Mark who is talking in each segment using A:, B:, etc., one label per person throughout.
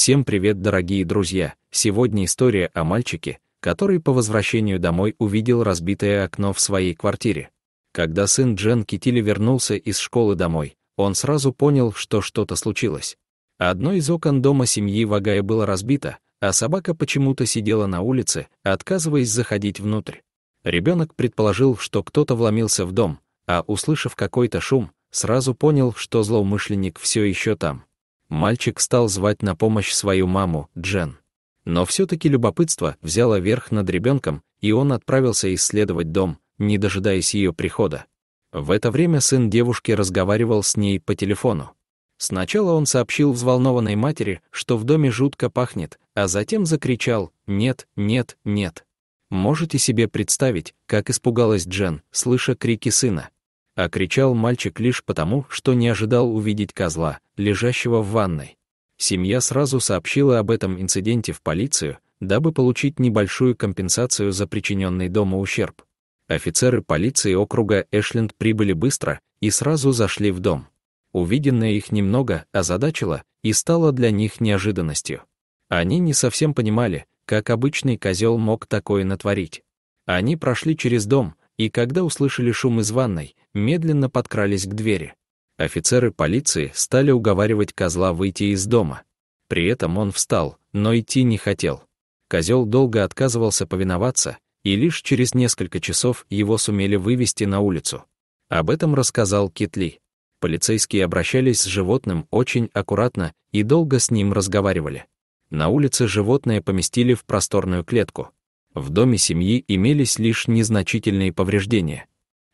A: Всем привет, дорогие друзья! Сегодня история о мальчике, который по возвращению домой увидел разбитое окно в своей квартире. Когда сын Джен Китили вернулся из школы домой, он сразу понял, что что-то случилось. Одно из окон дома семьи Вагая было разбито, а собака почему-то сидела на улице, отказываясь заходить внутрь. Ребенок предположил, что кто-то вломился в дом, а, услышав какой-то шум, сразу понял, что злоумышленник все еще там мальчик стал звать на помощь свою маму, Джен. Но все-таки любопытство взяло верх над ребенком, и он отправился исследовать дом, не дожидаясь ее прихода. В это время сын девушки разговаривал с ней по телефону. Сначала он сообщил взволнованной матери, что в доме жутко пахнет, а затем закричал «Нет, нет, нет». Можете себе представить, как испугалась Джен, слыша крики сына. Окричал мальчик лишь потому, что не ожидал увидеть козла, лежащего в ванной. Семья сразу сообщила об этом инциденте в полицию, дабы получить небольшую компенсацию за причиненный дома ущерб. Офицеры полиции округа Эшленд прибыли быстро и сразу зашли в дом. Увиденное их немного озадачило и стало для них неожиданностью. Они не совсем понимали, как обычный козел мог такое натворить. Они прошли через дом, и когда услышали шум из ванной, медленно подкрались к двери. Офицеры полиции стали уговаривать козла выйти из дома. При этом он встал, но идти не хотел. Козел долго отказывался повиноваться, и лишь через несколько часов его сумели вывести на улицу. Об этом рассказал Китли. Полицейские обращались с животным очень аккуратно и долго с ним разговаривали. На улице животное поместили в просторную клетку. В доме семьи имелись лишь незначительные повреждения.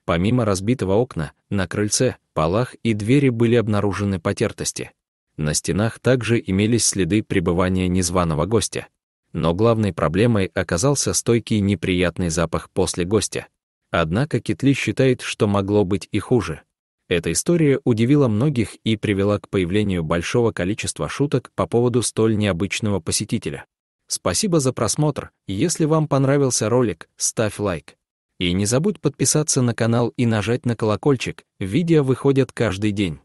A: Помимо разбитого окна, на крыльце, полах и двери были обнаружены потертости. На стенах также имелись следы пребывания незваного гостя. Но главной проблемой оказался стойкий неприятный запах после гостя. Однако Китли считает, что могло быть и хуже. Эта история удивила многих и привела к появлению большого количества шуток по поводу столь необычного посетителя. Спасибо за просмотр. Если вам понравился ролик, ставь лайк. И не забудь подписаться на канал и нажать на колокольчик, видео выходят каждый день.